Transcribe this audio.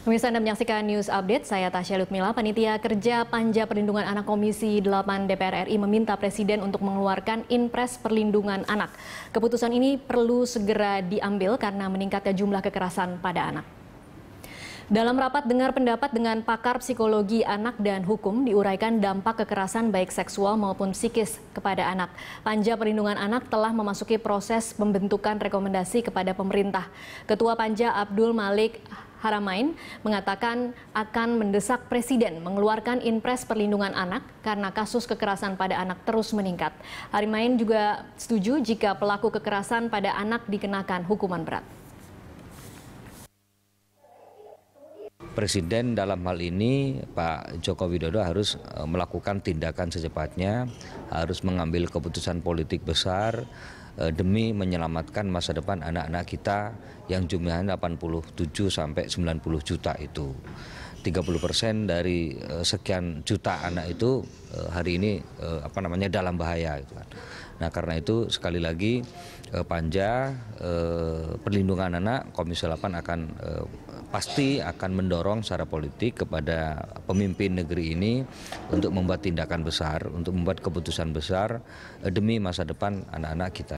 Pemirsa Anda menyaksikan news update, saya Tasya Lutmila, Panitia Kerja Panja Perlindungan Anak Komisi 8 DPR RI meminta Presiden untuk mengeluarkan impres Perlindungan Anak. Keputusan ini perlu segera diambil karena meningkatnya jumlah kekerasan pada anak. Dalam rapat dengar pendapat dengan pakar psikologi anak dan hukum diuraikan dampak kekerasan baik seksual maupun psikis kepada anak. Panja Perlindungan Anak telah memasuki proses pembentukan rekomendasi kepada pemerintah. Ketua Panja Abdul Malik Haramain mengatakan akan mendesak Presiden mengeluarkan impres Perlindungan Anak karena kasus kekerasan pada anak terus meningkat. Haramain juga setuju jika pelaku kekerasan pada anak dikenakan hukuman berat. Presiden dalam hal ini Pak Joko Widodo harus eh, melakukan tindakan secepatnya, harus mengambil keputusan politik besar eh, demi menyelamatkan masa depan anak-anak kita yang jumlahnya 87 sampai 90 juta itu. 30 persen dari eh, sekian juta anak itu hari ini apa namanya dalam bahaya. Nah karena itu sekali lagi eh, Panja eh, perlindungan anak Komisi 8 akan eh, pasti akan mendorong secara politik kepada pemimpin negeri ini untuk membuat tindakan besar, untuk membuat keputusan besar eh, demi masa depan anak-anak kita.